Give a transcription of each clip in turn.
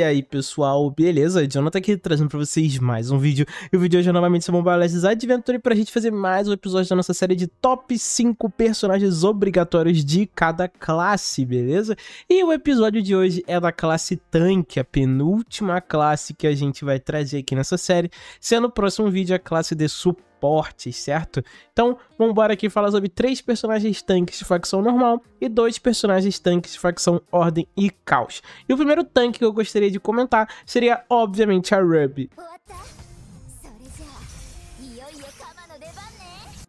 E aí, pessoal, beleza? Jonathan aqui trazendo pra vocês mais um vídeo. E o vídeo hoje é novamente sobre Mobile Legends Adventure pra gente fazer mais um episódio da nossa série de top 5 personagens obrigatórios de cada classe, beleza? E o episódio de hoje é da classe Tanque, a penúltima classe que a gente vai trazer aqui nessa série, sendo o próximo vídeo a classe de Suporte esportes, certo? Então, vamos embora aqui falar sobre três personagens tanques de facção normal e dois personagens tanques de facção ordem e caos. E o primeiro tanque que eu gostaria de comentar seria, obviamente, a Ruby.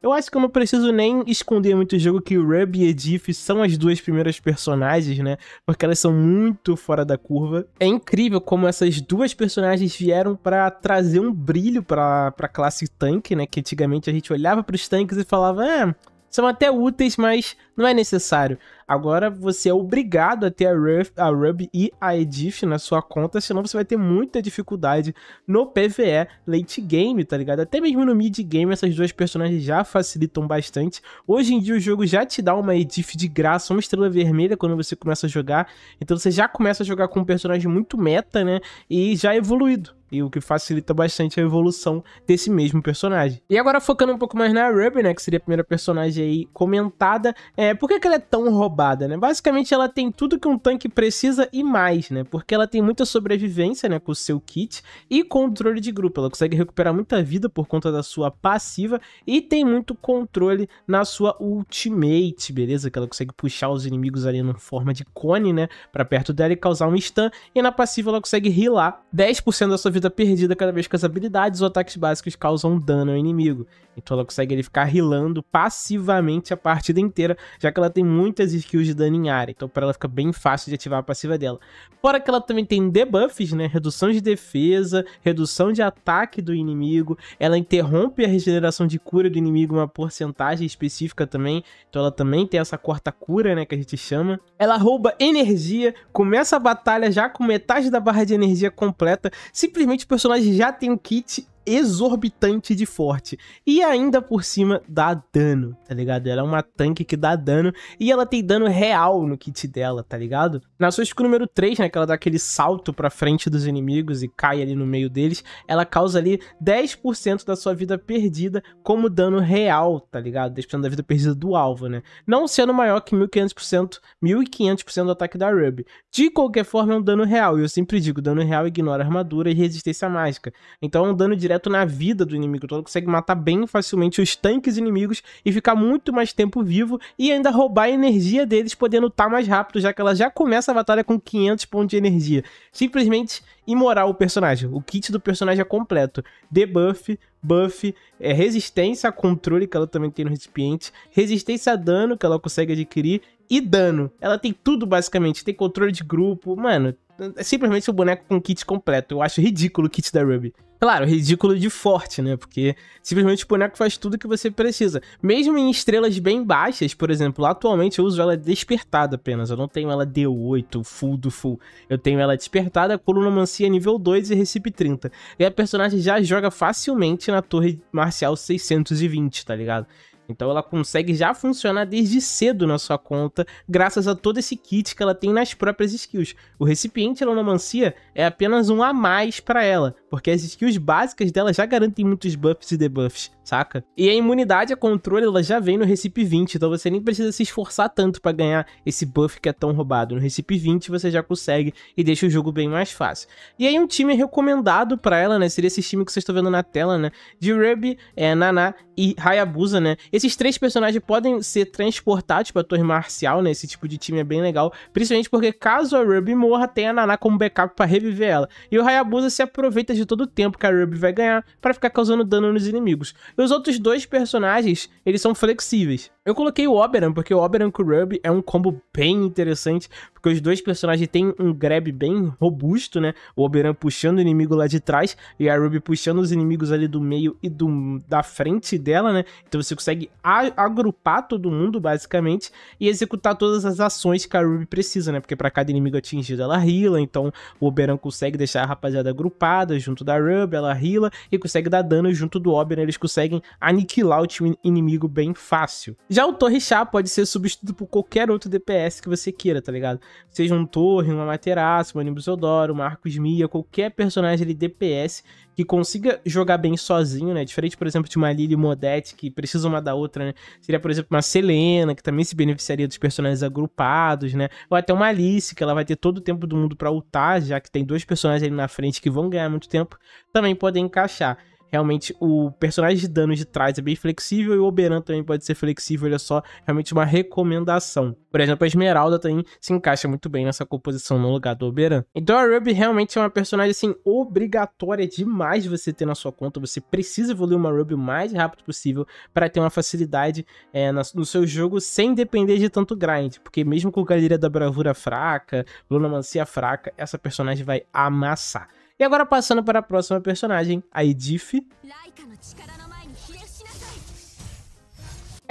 Eu acho que eu não preciso nem esconder muito o jogo que Ruby e Edith são as duas primeiras personagens, né? Porque elas são muito fora da curva. É incrível como essas duas personagens vieram para trazer um brilho pra, pra classe tanque, né? Que antigamente a gente olhava para os tanques e falava, é, ah, são até úteis, mas não é necessário. Agora você é obrigado a ter a Rub, a e a Edith na sua conta, senão você vai ter muita dificuldade no PVE late game, tá ligado? Até mesmo no mid game, essas duas personagens já facilitam bastante. Hoje em dia o jogo já te dá uma Edith de graça, uma estrela vermelha quando você começa a jogar, então você já começa a jogar com um personagem muito meta, né? E já evoluído. E o que facilita bastante a evolução desse mesmo personagem. E agora focando um pouco mais na Ruby, né? Que seria a primeira personagem aí comentada. É, por que, que ela é tão roubada, né? Basicamente ela tem tudo que um tanque precisa e mais, né? Porque ela tem muita sobrevivência, né? Com o seu kit e controle de grupo. Ela consegue recuperar muita vida por conta da sua passiva e tem muito controle na sua ultimate, beleza? Que ela consegue puxar os inimigos ali numa forma de cone, né? Pra perto dela e causar um stun. E na passiva ela consegue healar 10% da sua vida vida perdida cada vez que as habilidades ou ataques básicos causam dano ao inimigo. Então ela consegue ele ficar rilando passivamente a partida inteira, já que ela tem muitas skills de dano em área. Então para ela fica bem fácil de ativar a passiva dela. Fora que ela também tem debuffs, né? Redução de defesa, redução de ataque do inimigo. Ela interrompe a regeneração de cura do inimigo uma porcentagem específica também. Então ela também tem essa corta cura, né? Que a gente chama. Ela rouba energia, começa a batalha já com metade da barra de energia completa, simplesmente Infelizmente, o personagem já tem um kit exorbitante de forte. E ainda por cima dá dano, tá ligado? Ela é uma tanque que dá dano e ela tem dano real no kit dela, tá ligado? Na sua skill número 3, né, que ela dá aquele salto pra frente dos inimigos e cai ali no meio deles, ela causa ali 10% da sua vida perdida como dano real, tá ligado? 10% da vida perdida do alvo, né? Não sendo maior que 1500%, 1500% do ataque da Ruby. De qualquer forma, é um dano real, e eu sempre digo, dano real ignora armadura e resistência mágica. Então é um dano direto direto na vida do inimigo. Então ela consegue matar bem facilmente os tanques inimigos e ficar muito mais tempo vivo e ainda roubar a energia deles, podendo estar mais rápido, já que ela já começa a batalha com 500 pontos de energia. Simplesmente imoral o personagem. O kit do personagem é completo. Debuff, buff, é, resistência a controle, que ela também tem no recipiente, resistência a dano, que ela consegue adquirir, e dano. Ela tem tudo, basicamente. Tem controle de grupo, mano, é simplesmente o um boneco com kit completo. Eu acho ridículo o kit da Ruby. Claro, ridículo de forte, né? Porque simplesmente o boneco faz tudo que você precisa. Mesmo em estrelas bem baixas, por exemplo, atualmente eu uso ela despertada apenas. Eu não tenho ela D8, full do full. Eu tenho ela despertada, coluna mancia nível 2 e recipe 30. E a personagem já joga facilmente na torre marcial 620, tá ligado? Então ela consegue já funcionar desde cedo na sua conta, graças a todo esse kit que ela tem nas próprias skills. O recipiente Elonomancia é apenas um a mais para ela, porque as skills básicas dela já garantem muitos buffs e debuffs, saca? E a imunidade a controle ela já vem no Recipe 20, então você nem precisa se esforçar tanto para ganhar esse buff que é tão roubado. No Recipe 20 você já consegue e deixa o jogo bem mais fácil. E aí um time recomendado para ela, né, seria esse time que vocês estão vendo na tela, né, de Ruby, é, Naná e Hayabusa, né? Esse esses três personagens podem ser transportados pra torre marcial, né? Esse tipo de time é bem legal. Principalmente porque caso a Ruby morra, tem a Naná como backup pra reviver ela. E o Hayabusa se aproveita de todo o tempo que a Ruby vai ganhar para ficar causando dano nos inimigos. E os outros dois personagens, eles são flexíveis. Eu coloquei o Oberon, porque o Oberon com o Ruby é um combo bem interessante, porque os dois personagens têm um grab bem robusto, né? O Oberon puxando o inimigo lá de trás e a Ruby puxando os inimigos ali do meio e do, da frente dela, né? Então você consegue agrupar todo mundo, basicamente, e executar todas as ações que a Ruby precisa, né? Porque para cada inimigo atingido ela rila, então o Oberon consegue deixar a rapaziada agrupada junto da Ruby, ela rila e consegue dar dano junto do Oberon, eles conseguem aniquilar o time inimigo bem fácil. Já o Torre Chá pode ser substituído por qualquer outro DPS que você queira, tá ligado? Seja um Torre, uma Materaço, um Anibus Odoro, um Marcos Mia, qualquer personagem ali DPS que consiga jogar bem sozinho, né? Diferente, por exemplo, de uma Lily Modete, que precisa uma da outra, né? Seria, por exemplo, uma Selena, que também se beneficiaria dos personagens agrupados, né? Ou até uma Alice, que ela vai ter todo o tempo do mundo para ultar, já que tem dois personagens ali na frente que vão ganhar muito tempo, também podem encaixar realmente o personagem de dano de trás é bem flexível e o Oberan também pode ser flexível, ele é só realmente uma recomendação. Por exemplo, a Esmeralda também se encaixa muito bem nessa composição no lugar do Oberan. Então a Ruby realmente é uma personagem assim obrigatória demais você ter na sua conta, você precisa evoluir uma Ruby o mais rápido possível para ter uma facilidade é, no seu jogo sem depender de tanto grind, porque mesmo com Galeria da Bravura fraca, Luna Mancia fraca, essa personagem vai amassar. E agora passando para a próxima personagem, a Edith.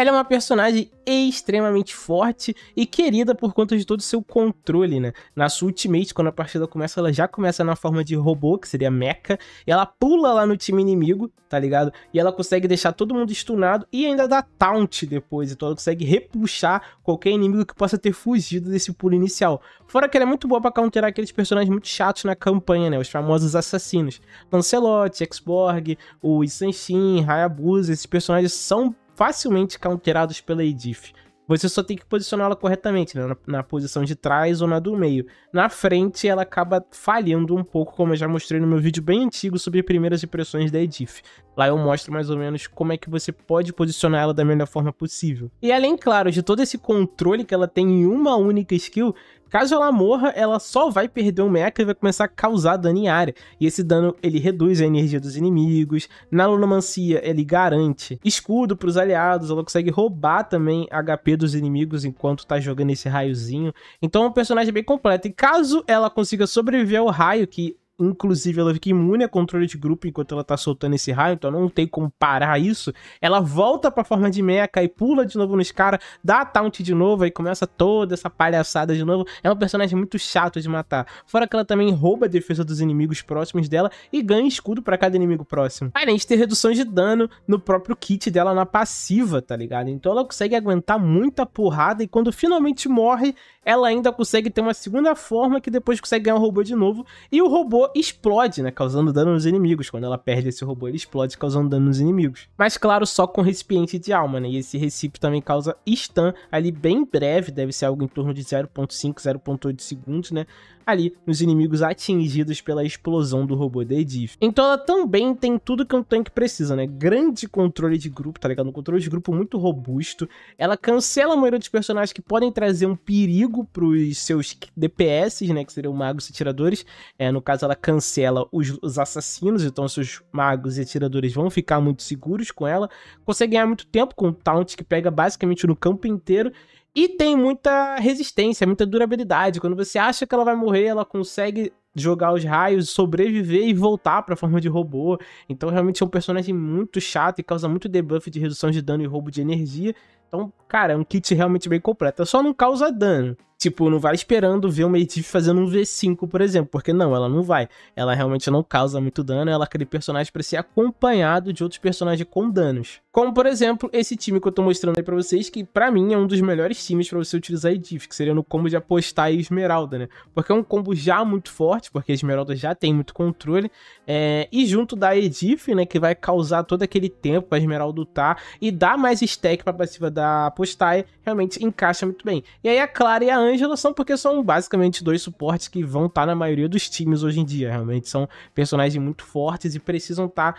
Ela é uma personagem extremamente forte e querida por conta de todo o seu controle, né? Na sua Ultimate, quando a partida começa, ela já começa na forma de robô, que seria mecha, e ela pula lá no time inimigo, tá ligado? E ela consegue deixar todo mundo estunado e ainda dá taunt depois, então ela consegue repuxar qualquer inimigo que possa ter fugido desse pulo inicial. Fora que ela é muito boa pra counterar aqueles personagens muito chatos na campanha, né? Os famosos assassinos. Lancelot, Xborg, o Isanshin, Hayabusa, esses personagens são facilmente counterados pela Edith. Você só tem que posicioná-la corretamente, né? na, na, posição de trás ou na do meio. Na frente, ela acaba falhando um pouco, como eu já mostrei no meu vídeo bem antigo sobre primeiras impressões da Edith. Lá eu mostro mais ou menos como é que você pode posicionar ela da melhor forma possível. E além, claro, de todo esse controle que ela tem em uma única skill, Caso ela morra, ela só vai perder um mecha e vai começar a causar dano em área. E esse dano, ele reduz a energia dos inimigos. Na Lunomancia, ele garante escudo para os aliados, ela consegue roubar também HP dos inimigos enquanto tá jogando esse raiozinho. Então é um personagem bem completo. E caso ela consiga sobreviver ao raio, que inclusive ela fica imune a controle de grupo enquanto ela tá soltando esse raio, então não tem como parar isso. Ela volta pra forma de mecha e pula de novo nos caras, dá taunt de novo, aí começa toda essa palhaçada de novo. É um personagem muito chato de matar. Fora que ela também rouba a defesa dos inimigos próximos dela e ganha escudo para cada inimigo próximo. Além de ter redução de dano no próprio kit dela na passiva, tá ligado? Então ela consegue aguentar muita porrada e quando finalmente morre, ela ainda consegue ter uma segunda forma que depois consegue ganhar o robô de novo. E o robô explode, né? Causando dano nos inimigos. Quando ela perde esse robô, ele explode, causando dano nos inimigos. Mas claro, só com recipiente de alma, né? E esse recipiente também causa stun ali bem breve, deve ser algo em torno de 0.5, 0.8 segundos, né? ali nos inimigos atingidos pela explosão do robô da Edith. Então ela também tem tudo que um tanque precisa, né? Grande controle de grupo, tá ligado? Um controle de grupo muito robusto. Ela cancela a maioria dos personagens que podem trazer um perigo mago pros seus DPS, né? Que seriam magos e atiradores. É, no caso, ela cancela os, os assassinos, então seus magos e atiradores vão ficar muito seguros com ela. Consegue ganhar muito tempo com o Taunt, que pega basicamente no campo inteiro. E tem muita resistência, muita durabilidade. Quando você acha que ela vai morrer, ela consegue jogar os raios, sobreviver e voltar para a forma de robô. Então realmente é um personagem muito chato e causa muito debuff de redução de dano e roubo de energia. Então, cara, é um kit realmente bem completo. Só não causa dano. Tipo, não vai esperando ver uma Edith fazendo um V5, por exemplo, porque não, ela não vai. Ela realmente não causa muito dano, ela aquele personagem para ser acompanhado de outros personagens com danos. Como, por exemplo, esse time que eu tô mostrando aí pra vocês, que para mim é um dos melhores times para você utilizar Edith, que seria no combo de apostar e Esmeralda, né? Porque é um combo já muito forte, porque a Esmeralda já tem muito controle, é... e junto da Edith, né, que vai causar todo aquele tempo pra Esmeralda lutar e dar mais stack pra passiva da apostar, realmente encaixa muito bem. E aí a Clara e a Angela são porque são basicamente dois suportes que vão estar tá na maioria dos times hoje em dia. Realmente são personagens muito fortes e precisam estar. Tá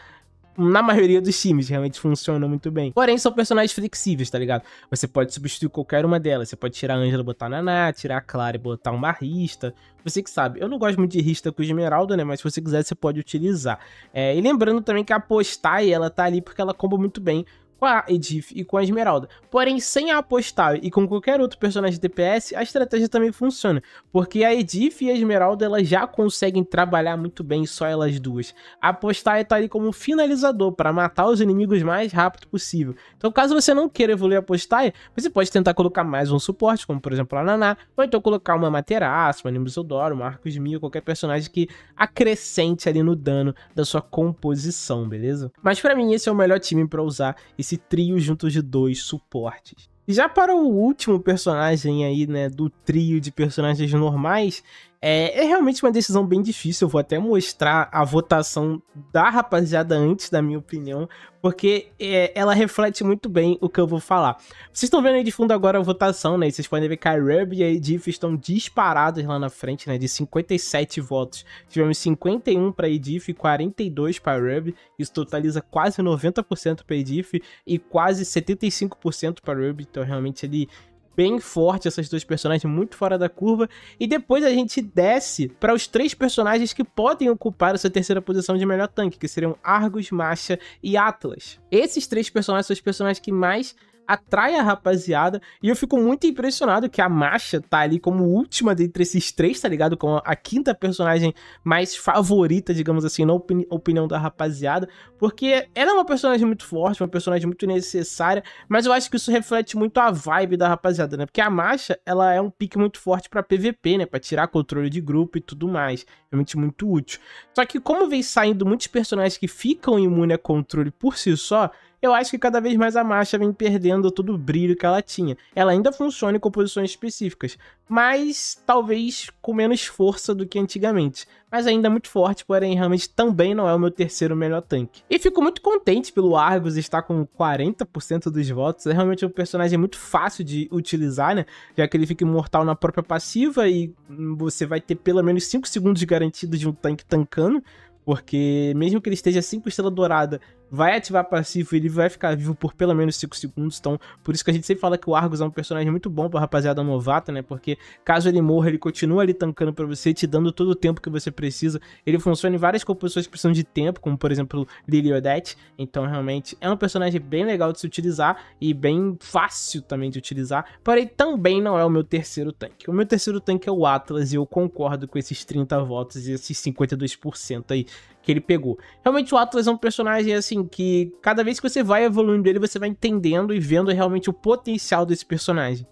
na maioria dos times, realmente funcionam muito bem. Porém, são personagens flexíveis, tá ligado? Você pode substituir qualquer uma delas. Você pode tirar a Angela e botar a Naná, tirar a Clara e botar uma Rista. Você que sabe. Eu não gosto muito de Rista com Esmeralda, né? Mas se você quiser, você pode utilizar. É, e lembrando também que a Postai, ela tá ali porque ela comba muito bem com a Edith e com a Esmeralda. Porém, sem a apostar e com qualquer outro personagem de DPS, a estratégia também funciona, porque a Edith e a Esmeralda elas já conseguem trabalhar muito bem só elas duas. A apostar está ali como um finalizador para matar os inimigos mais rápido possível. Então, caso você não queira evoluir a apostar, você pode tentar colocar mais um suporte, como por exemplo a Naná, ou então colocar uma Materaça, uma Nimbusodoro, uma Arcos Mil, qualquer personagem que acrescente ali no dano da sua composição, beleza? Mas para mim esse é o melhor time para usar esse esse trio junto de dois suportes. e Já para o último personagem aí, né, do trio de personagens normais, é, é, realmente uma decisão bem difícil. Eu vou até mostrar a votação da rapaziada antes, da minha opinião, porque é, ela reflete muito bem o que eu vou falar. Vocês estão vendo aí de fundo agora a votação, né? E vocês podem ver que a Ruby e a Edith estão disparados lá na frente, né? De 57 votos. Tivemos 51 para Edith e 42 para Ruby. Isso totaliza quase 90% para Edith e quase 75% para Ruby. Então, realmente, ele bem forte essas duas personagens, muito fora da curva. E depois a gente desce para os três personagens que podem ocupar essa terceira posição de melhor tanque, que seriam Argus, Masha e Atlas. Esses três personagens são os personagens que mais atrai a rapaziada. E eu fico muito impressionado que a Masha tá ali como última dentre esses três, tá ligado? Como a quinta personagem mais favorita, digamos assim, na opini opinião da rapaziada. Porque ela é uma personagem muito forte, uma personagem muito necessária. Mas eu acho que isso reflete muito a vibe da rapaziada, né? Porque a Masha, ela é um pique muito forte para PVP, né? Pra tirar controle de grupo e tudo mais. É realmente muito útil. Só que como vem saindo muitos personagens que ficam imunes a controle por si só, eu acho que cada vez mais a marcha vem perdendo todo o brilho que ela tinha. Ela ainda funciona em composições específicas, mas talvez com menos força do que antigamente. Mas ainda é muito forte, porém realmente também não é o meu terceiro melhor tanque. E fico muito contente pelo Argus estar com 40% dos votos. É realmente um personagem muito fácil de utilizar, né? Já que ele fica imortal na própria passiva e você vai ter pelo menos 5 segundos garantidos de um tanque tancando. Porque mesmo que ele esteja 5 estrelas dourada, vai ativar passivo, ele vai ficar vivo por pelo menos 5 segundos, então por isso que a gente sempre fala que o Argus é um personagem muito bom pra rapaziada novata, né? Porque caso ele morra, ele continua ali tancando pra você, te dando todo o tempo que você precisa. Ele funciona em várias composições que precisam de tempo, como por exemplo Lily Odette, então realmente é um personagem bem legal de se utilizar e bem fácil também de utilizar, porém também não é o meu terceiro tanque. O meu terceiro tanque é o Atlas e eu concordo com esses 30 votos e esses 52% aí que ele pegou. Realmente o Atlas é um personagem assim que cada vez que você vai evoluindo ele, você vai entendendo e vendo realmente o potencial desse personagem.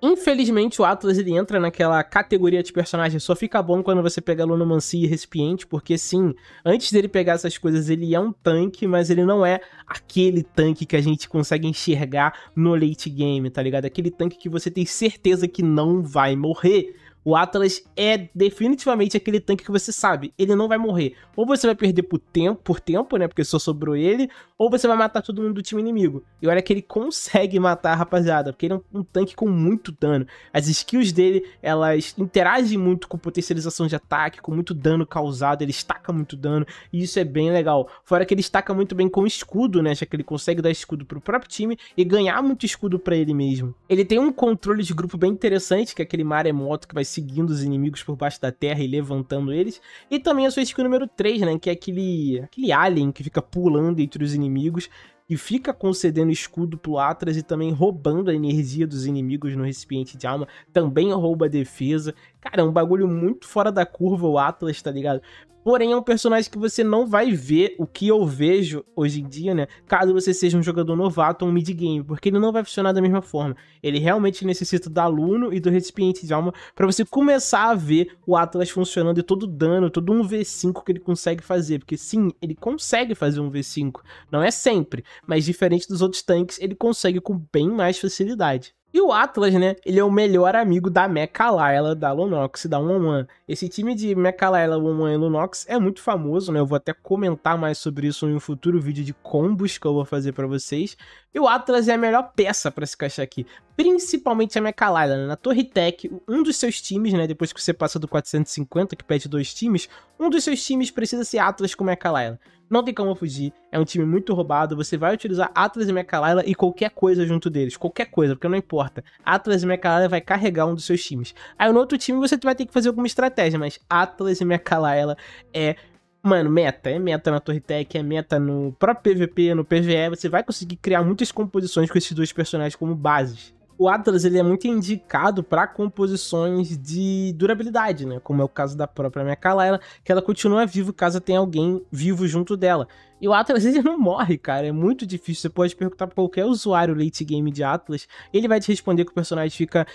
Infelizmente, o Atlas ele entra naquela categoria de personagem só fica bom quando você pega Lunomancia e Recipiente, porque sim, antes dele pegar essas coisas, ele é um tanque, mas ele não é aquele tanque que a gente consegue enxergar no late game, tá ligado? Aquele tanque que você tem certeza que não vai morrer. O Atlas é definitivamente aquele tanque que você sabe, ele não vai morrer. Ou você vai perder por tempo, por tempo, né? Porque só sobrou ele, ou você vai matar todo mundo do time inimigo. E olha que ele consegue matar a rapaziada, porque ele é um, um tanque com muito dano. As skills dele, elas interagem muito com potencialização de ataque, com muito dano causado, ele estaca muito dano, e isso é bem legal. Fora que ele estaca muito bem com escudo, né? Já que ele consegue dar escudo pro próprio time e ganhar muito escudo para ele mesmo. Ele tem um controle de grupo bem interessante, que é aquele maremoto que vai se seguindo os inimigos por baixo da terra e levantando eles. E também a sua skill número 3, né? Que é aquele, aquele alien que fica pulando entre os inimigos e fica concedendo escudo pro Atras e também roubando a energia dos inimigos no recipiente de alma, também rouba a defesa. Cara, é um bagulho muito fora da curva o Atlas, tá ligado? Porém, é um personagem que você não vai ver o que eu vejo hoje em dia, né? Caso você seja um jogador novato ou um mid-game, porque ele não vai funcionar da mesma forma. Ele realmente necessita do aluno e do recipiente de alma para você começar a ver o Atlas funcionando e todo o dano, todo um V5 que ele consegue fazer. Porque sim, ele consegue fazer um V5. Não é sempre, mas diferente dos outros tanques, ele consegue com bem mais facilidade. E o Atlas, né? Ele é o melhor amigo da Mecha Layla, da Lunox, da One Esse time de Mecha Layla, e Lunox é muito famoso, né? Eu vou até comentar mais sobre isso em um futuro vídeo de combos que eu vou fazer para vocês. E o Atlas é a melhor peça para se encaixar aqui principalmente a McAlila, né? Na Torre Tech, um dos seus times, né? Depois que você passa do 450, que pede dois times, um dos seus times precisa ser Atlas com McAlila. Não tem como fugir, é um time muito roubado, você vai utilizar Atlas e McAlila e qualquer coisa junto deles, qualquer coisa, porque não importa. Atlas e McAlila vai carregar um dos seus times. Aí no outro time você vai ter que fazer alguma estratégia, mas Atlas e McAlila é Mano, meta, é meta na Torre Tech, é meta no próprio PVP, no PVE, você vai conseguir criar muitas composições com esses dois personagens como bases o Atlas ele é muito indicado para composições de durabilidade, né? Como é o caso da própria Mechalara, que ela continua viva caso tenha alguém vivo junto dela. E o Atlas ele não morre, cara. É muito difícil. Você pode perguntar pra qualquer usuário late game de Atlas, ele vai te responder que o personagem fica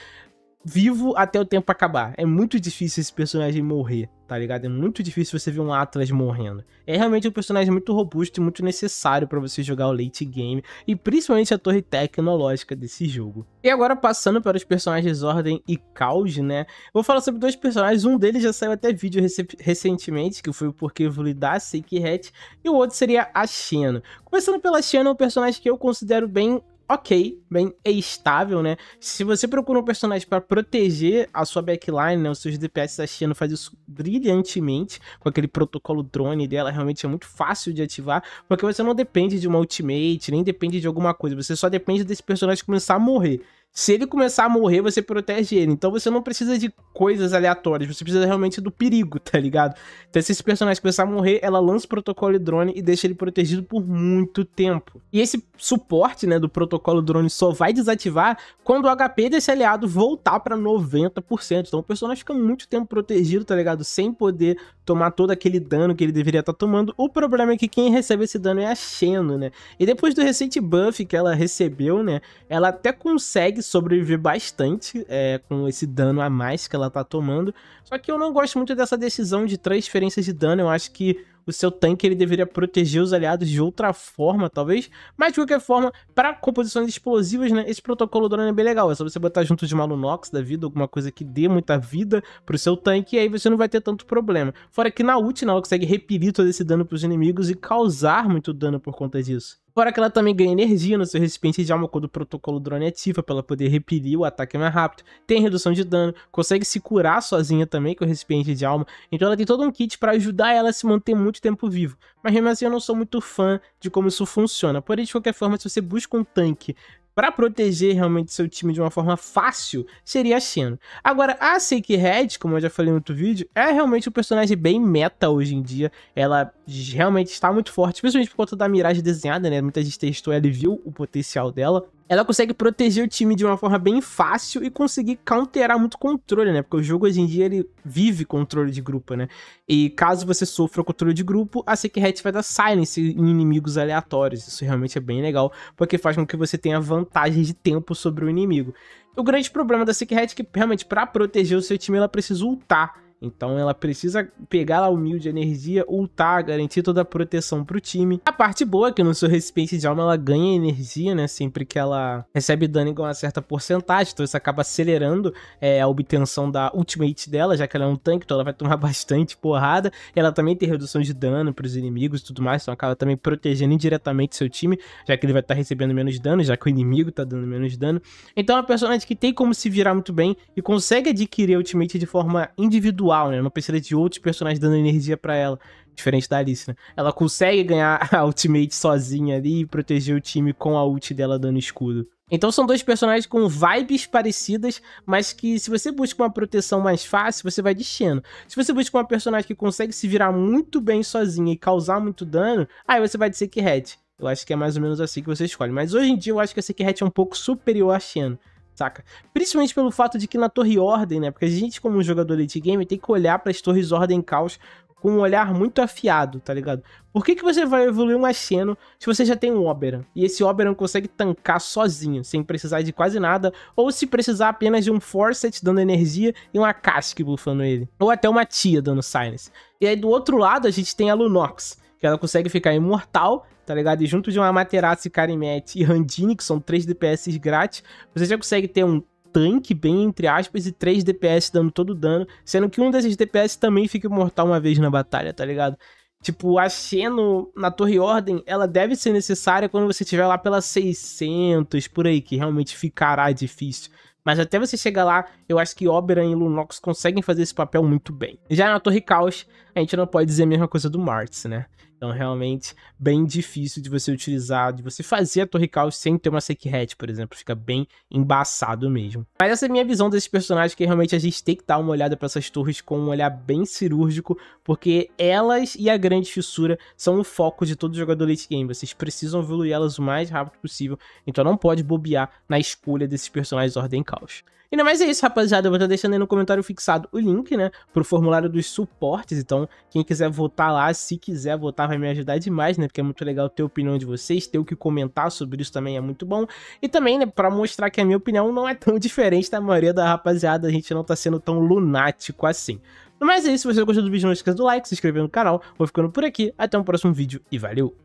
vivo até o tempo acabar. É muito difícil esse personagem morrer, tá ligado? É muito difícil você ver um Atlas morrendo. É realmente um personagem muito robusto e muito necessário para você jogar o late game e principalmente a torre tecnológica desse jogo. E agora passando para os personagens Ordem e Caos, né? Vou falar sobre dois personagens, um deles já saiu até vídeo rec recentemente, que foi o Porquê Vulidar, Seikret, e o outro seria a Xeno. Começando pela Xeno, é um personagem que eu considero bem ok, bem é estável, né? Se você procura um personagem para proteger a sua backline, né? Os seus DPS da China faz isso brilhantemente com aquele protocolo drone dela, realmente é muito fácil de ativar, porque você não depende de uma ultimate, nem depende de alguma coisa, você só depende desse personagem começar a morrer se ele começar a morrer, você protege ele. Então você não precisa de coisas aleatórias, você precisa realmente do perigo, tá ligado? Então se esse personagem começar a morrer, ela lança o protocolo drone e deixa ele protegido por muito tempo. E esse suporte, né, do protocolo drone só vai desativar quando o HP desse aliado voltar para 90%. Então o personagem fica muito tempo protegido, tá ligado? Sem poder tomar todo aquele dano que ele deveria estar tá tomando. O problema é que quem recebe esse dano é a Xeno, né? E depois do recente buff que ela recebeu, né, ela até consegue sobreviver bastante é, com esse dano a mais que ela tá tomando. Só que eu não gosto muito dessa decisão de transferência de dano. Eu acho que o seu tanque ele deveria proteger os aliados de outra forma, talvez. Mas de qualquer forma, para composições explosivas, né, esse protocolo drone é bem legal. É só você botar junto de uma da vida, alguma coisa que dê muita vida pro seu tanque, e aí você não vai ter tanto problema. Fora que na ult ela consegue repelir todo esse dano pros inimigos e causar muito dano por conta disso. Fora que ela também ganha energia no seu recipiente de alma quando o protocolo drone ativa para ela poder repelir o ataque mais rápido, tem redução de dano, consegue se curar sozinha também com o recipiente de alma, então ela tem todo um kit para ajudar ela a se manter muito tempo vivo. Mas mesmo assim eu não sou muito fã de como isso funciona, porém de qualquer forma se você busca um tanque para proteger realmente seu time de uma forma fácil seria a Xeno. Agora, a Seiki Red, como eu já falei no outro vídeo, é realmente um personagem bem meta hoje em dia. Ela realmente está muito forte, principalmente por conta da miragem desenhada, né? Muita gente testou ela e viu o potencial dela ela consegue proteger o time de uma forma bem fácil e conseguir counterar muito controle, né? Porque o jogo hoje em dia ele vive controle de grupo, né? E caso você sofra controle de grupo, a Secret vai dar silence em inimigos aleatórios. Isso realmente é bem legal, porque faz com que você tenha vantagem de tempo sobre o inimigo. O grande problema da Secret é que realmente para proteger o seu time ela precisa ultar. Então ela precisa pegar lá humilde mil de energia, ultar, garantir toda a proteção pro time. A parte boa é que no seu recipiente de alma ela ganha energia, né? Sempre que ela recebe dano igual a uma certa porcentagem. Então isso acaba acelerando é, a obtenção da ultimate dela, já que ela é um tanque, então ela vai tomar bastante porrada. Ela também tem redução de dano pros inimigos e tudo mais. Então acaba também protegendo indiretamente seu time, já que ele vai estar tá recebendo menos dano, já que o inimigo tá dando menos dano. Então é uma personagem que tem como se virar muito bem e consegue adquirir a ultimate de forma individual individual, né? Não precisa de outros personagens dando energia para ela. Diferente da Alice, né? Ela consegue ganhar a ultimate sozinha ali e proteger o time com a ult dela dando escudo. Então são dois personagens com vibes parecidas, mas que se você busca uma proteção mais fácil, você vai de Xeno. Se você busca uma personagem que consegue se virar muito bem sozinha e causar muito dano, aí você vai de Sekirhet. Eu acho que é mais ou menos assim que você escolhe. Mas hoje em dia eu acho que a Sekirhet é um pouco superior a Xeno saca? Principalmente pelo fato de que na torre ordem, né? Porque a gente, como um jogador de game, tem que olhar para as torres ordem caos com um olhar muito afiado, tá ligado? Por que, que você vai evoluir um Asheno se você já tem um Oberon? E esse Oberon consegue tancar sozinho, sem precisar de quase nada, ou se precisar apenas de um Forset dando energia e uma Kask bufando ele. Ou até uma Tia dando Silence. E aí do outro lado a gente tem a Lunox, que ela consegue ficar imortal tá ligado? E junto de uma Materazzi, Karimete e Randini, que são 3 DPS grátis, você já consegue ter um tanque, bem entre aspas, e 3 DPS dando todo o dano, sendo que um desses DPS também fica imortal uma vez na batalha, tá ligado? Tipo, a Xeno na Torre Ordem, ela deve ser necessária quando você estiver lá pela 600, por aí, que realmente ficará difícil. Mas até você chegar lá, eu acho que Oberon e Lunox conseguem fazer esse papel muito bem. Já na Torre Caos, a gente não pode dizer a mesma coisa do Martz, né? Então, realmente, bem difícil de você utilizar, de você fazer a Torre Caos sem ter uma Sekret, por exemplo. Fica bem embaçado mesmo. Mas essa é a minha visão desses personagens, que realmente a gente tem que dar uma olhada para essas torres com um olhar bem cirúrgico, porque elas e a grande fissura são o foco de todo jogador late game. Vocês precisam evoluir elas o mais rápido possível, então não pode bobear na escolha desses personagens Ordem Caos. Ainda mais é isso, rapaziada. Eu vou estar deixando aí no comentário fixado o link, né? Pro formulário dos suportes. Então, quem quiser votar lá, se quiser votar, vai me ajudar demais, né? Porque é muito legal ter a opinião de vocês, ter o que comentar sobre isso também é muito bom. E também, né, pra mostrar que a minha opinião não é tão diferente da maioria da rapaziada, a gente não tá sendo tão lunático assim. Mas é isso, se você gostou do vídeo, não esqueça do like, se inscrever no canal. Vou ficando por aqui, até o um próximo vídeo e valeu!